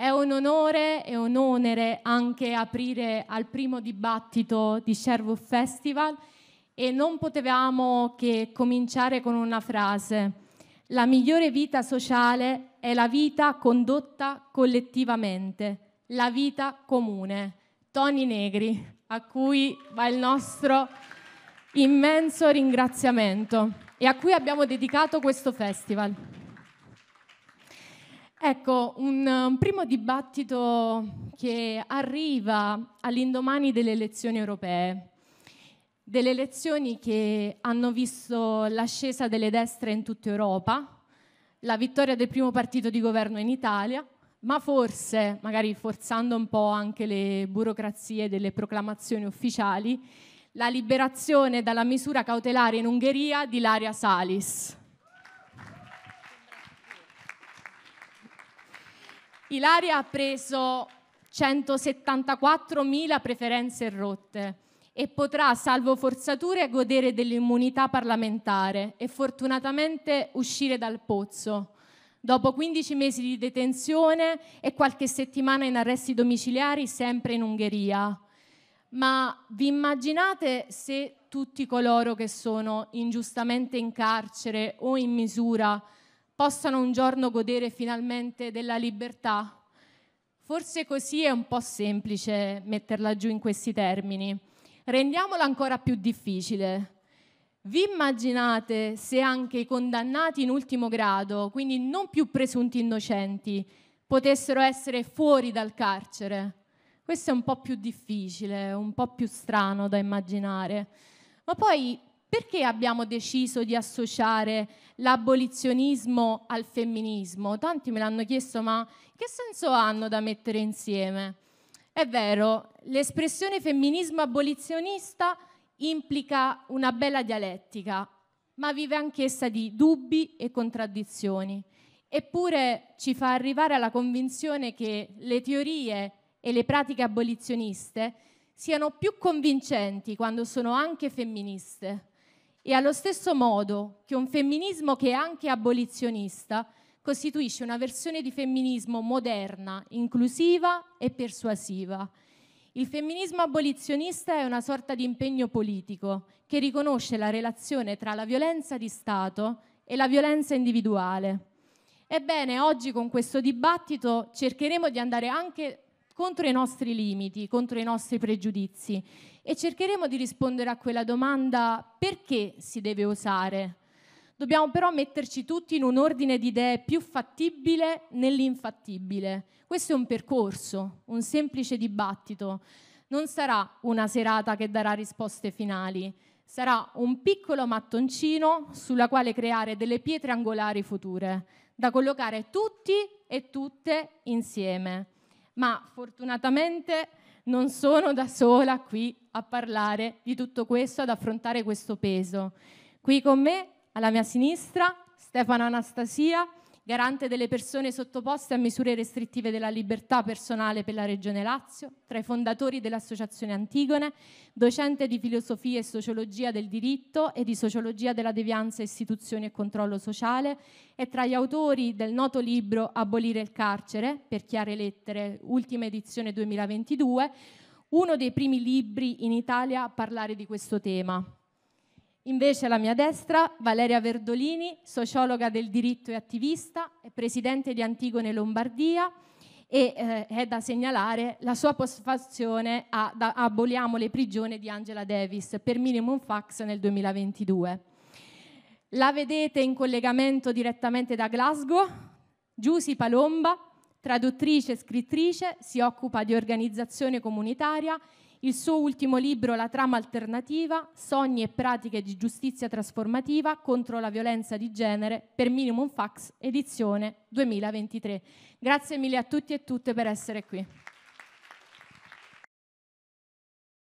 È un onore e un onere anche aprire al primo dibattito di Sherwood Festival e non potevamo che cominciare con una frase. La migliore vita sociale è la vita condotta collettivamente, la vita comune. Toni Negri, a cui va il nostro immenso ringraziamento e a cui abbiamo dedicato questo festival. Ecco, un, un primo dibattito che arriva all'indomani delle elezioni europee, delle elezioni che hanno visto l'ascesa delle destre in tutta Europa, la vittoria del primo partito di governo in Italia, ma forse, magari forzando un po' anche le burocrazie delle proclamazioni ufficiali, la liberazione dalla misura cautelare in Ungheria di Laria Salis Ilaria ha preso 174.000 preferenze rotte e potrà, salvo forzature, godere dell'immunità parlamentare e fortunatamente uscire dal pozzo. Dopo 15 mesi di detenzione e qualche settimana in arresti domiciliari, sempre in Ungheria. Ma vi immaginate se tutti coloro che sono ingiustamente in carcere o in misura possano un giorno godere finalmente della libertà? Forse così è un po' semplice metterla giù in questi termini. Rendiamola ancora più difficile. Vi immaginate se anche i condannati in ultimo grado, quindi non più presunti innocenti, potessero essere fuori dal carcere? Questo è un po' più difficile, un po' più strano da immaginare. Ma poi perché abbiamo deciso di associare l'abolizionismo al femminismo? Tanti me l'hanno chiesto, ma che senso hanno da mettere insieme? È vero, l'espressione femminismo abolizionista implica una bella dialettica, ma vive anch'essa di dubbi e contraddizioni. Eppure ci fa arrivare alla convinzione che le teorie e le pratiche abolizioniste siano più convincenti quando sono anche femministe. E allo stesso modo che un femminismo che è anche abolizionista costituisce una versione di femminismo moderna, inclusiva e persuasiva. Il femminismo abolizionista è una sorta di impegno politico che riconosce la relazione tra la violenza di Stato e la violenza individuale. Ebbene, oggi con questo dibattito cercheremo di andare anche contro i nostri limiti, contro i nostri pregiudizi e cercheremo di rispondere a quella domanda perché si deve osare. Dobbiamo però metterci tutti in un ordine di idee più fattibile nell'infattibile. Questo è un percorso, un semplice dibattito. Non sarà una serata che darà risposte finali, sarà un piccolo mattoncino sulla quale creare delle pietre angolari future, da collocare tutti e tutte insieme ma fortunatamente non sono da sola qui a parlare di tutto questo, ad affrontare questo peso. Qui con me, alla mia sinistra, Stefano Anastasia, garante delle persone sottoposte a misure restrittive della libertà personale per la Regione Lazio, tra i fondatori dell'Associazione Antigone, docente di filosofia e sociologia del diritto e di sociologia della devianza, istituzioni e controllo sociale, e tra gli autori del noto libro Abolire il carcere, per chiare lettere, ultima edizione 2022, uno dei primi libri in Italia a parlare di questo tema, Invece alla mia destra Valeria Verdolini, sociologa del diritto e attivista, è presidente di Antigone Lombardia e eh, è da segnalare la sua posfazione a, da, Aboliamo le prigioni di Angela Davis per minimum fax nel 2022. La vedete in collegamento direttamente da Glasgow, Giusy Palomba, Traduttrice e scrittrice, si occupa di organizzazione comunitaria. Il suo ultimo libro, La trama alternativa, Sogni e pratiche di giustizia trasformativa contro la violenza di genere per Minimum Fax, edizione 2023. Grazie mille a tutti e tutte per essere qui.